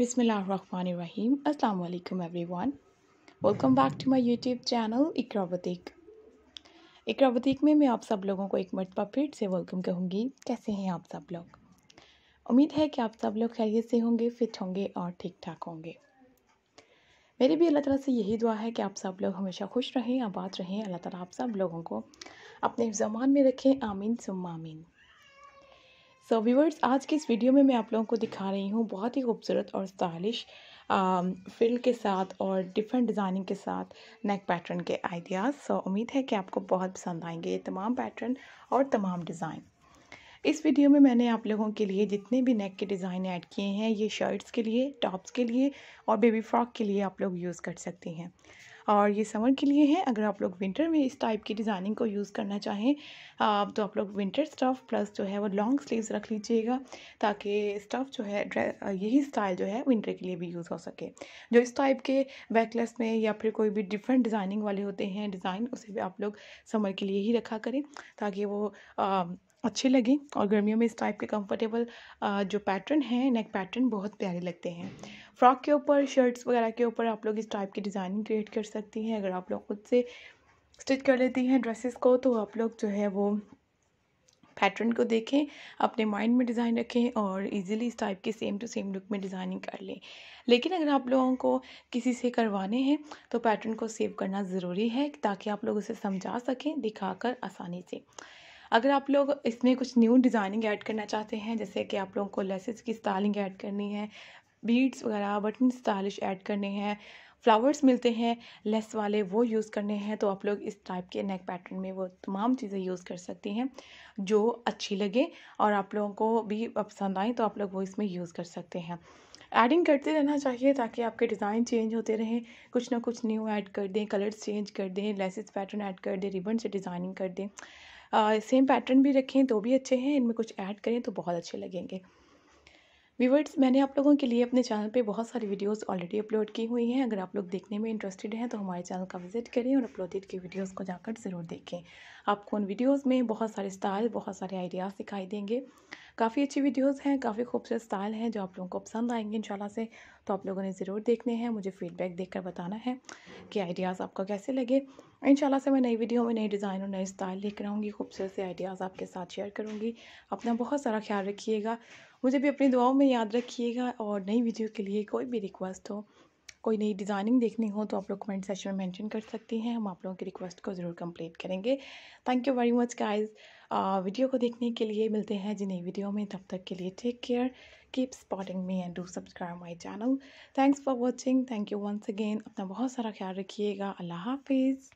Bismillahirrahmanirrahim. अल्लाम everyone welcome back to my YouTube channel Iqra Wateeq में मैं आप सब लोगों को एक मरतबा फिर से वेलकम कहूँगी कैसे हैं आप सब लोग उम्मीद है कि आप सब लोग खैरियत से होंगे फिट होंगे और ठीक ठाक होंगे मेरी भी अल्लाह ताला से यही दुआ है कि आप सब लोग हमेशा खुश रहें आबाद रहें अल्लाह ताला आप सब लोगों को अपने जमान में रखें आमीन सुम आमीन सो so, व्यूवर्स आज की इस वीडियो में मैं आप लोगों को दिखा रही हूँ बहुत ही खूबसूरत और स्टाइलिश फिल um, के साथ और डिफरेंट डिज़ाइनिंग के साथ नेक पैटर्न के आइडियाज़ सो so, उम्मीद है कि आपको बहुत पसंद आएंगे ये तमाम पैटर्न और तमाम डिज़ाइन इस वीडियो में मैंने आप लोगों के लिए जितने भी नेक के डिज़ाइन ऐड किए हैं ये शर्ट्स के लिए टॉप्स के लिए और बेबी फ्रॉक के लिए आप लोग यूज़ कर सकती हैं और ये समर के लिए है अगर आप लोग विंटर में इस टाइप की डिज़ाइनिंग को यूज़ करना चाहें आप तो आप लोग विंटर स्टफ़ प्लस जो है वो लॉन्ग स्लीव्स रख लीजिएगा ताकि स्टफ़ जो है यही स्टाइल जो है विंटर के लिए भी यूज़ हो सके जो इस टाइप के बैकलेस में या फिर कोई भी डिफरेंट डिज़ाइनिंग वाले होते हैं डिज़ाइन उसे भी आप लोग समर के लिए ही रखा करें ताकि वो आ, अच्छे लगें और गर्मियों में इस टाइप के कंफर्टेबल जो पैटर्न हैं नेक पैटर्न बहुत प्यारे लगते हैं फ़्रॉक के ऊपर शर्ट्स वगैरह के ऊपर आप लोग इस टाइप की डिज़ाइनिंग क्रिएट कर सकती हैं अगर आप लोग खुद से स्टिच कर लेती हैं ड्रेसेस को तो आप लोग जो है वो पैटर्न को देखें अपने माइंड में डिज़ाइन रखें और इजीली इस टाइप के सेम टू सेम लुक में डिज़ाइनिंग कर लें लेकिन अगर आप लोगों को किसी से करवाने हैं तो पैटर्न को सेव करना ज़रूरी है ताकि आप लोग उसे समझा सकें दिखाकर आसानी से अगर आप लोग इसमें कुछ न्यू डिज़ाइनिंग ऐड करना चाहते हैं जैसे कि आप लोगों को लेसेस की स्टाइलिंग ऐड करनी है बीड्स वगैरह बटन स्टाइलिश ऐड करने हैं फ्लावर्स मिलते हैं लेस वाले वो यूज़ करने हैं तो आप लोग इस टाइप के नेक पैटर्न में वो तमाम चीज़ें यूज़ कर सकती हैं जो अच्छी लगे और आप लोगों को भी पसंद आए तो आप लोग वो इसमें यूज़ कर सकते हैं एडिंग करते रहना चाहिए ताकि आपके डिज़ाइन चेंज होते रहें कुछ ना कुछ न्यू ऐड कर दें कलर्स चेंज कर दें लेसेस पैटर्न ऐड कर दें रिबन से डिज़ाइनिंग कर दें सेम पैटर्न भी रखें तो भी अच्छे हैं इनमें कुछ ऐड करें तो बहुत अच्छे लगेंगे व्यूवर्स मैंने आप लोगों के लिए अपने चैनल पे बहुत सारी वीडियोस ऑलरेडी अपलोड की हुई हैं अगर आप लोग देखने में इंटरेस्टेड हैं तो हमारे चैनल का विजिट करें और अपलोडेड की वीडियोस को जाकर ज़रूर देखें आपको उन वीडियोस में बहुत सारे स्टाइल बहुत सारे आइडियाज़ दिखाई देंगे काफ़ी अच्छी वीडियोस हैं काफ़ी खूबसूरत स्टाइल हैं जो आप लोगों को पसंद आएंगे इन से तो आप लोगों ने ज़रूर देखने हैं मुझे फीडबैक देकर बताना है कि आइडियाज़ आपको कैसे लगे इंशाल्लाह से मैं नई वीडियो में नई डिज़ाइन और नए स्टाइल लेकर आऊँगी खूबसूरत से आइडियाज़ आपके साथ शेयर करूँगी अपना बहुत सारा ख्याल रखिएगा मुझे भी अपनी दुआओं में याद रखिएगा और नई वीडियो के लिए कोई भी रिक्वेस्ट हो कोई नई डिज़ाइनिंग देखनी हो तो आप लोग कमेंट सेक्शन में मेंशन कर सकती हैं हम आप लोगों की रिक्वेस्ट को ज़रूर कंप्लीट करेंगे thank you very much guys video को देखने के लिए मिलते हैं जी नई वीडियो में तब तक के लिए take care keep supporting me and do subscribe my channel thanks for watching thank you once again अपना बहुत सारा ख्याल रखिएगा अल्लाह हाफिज़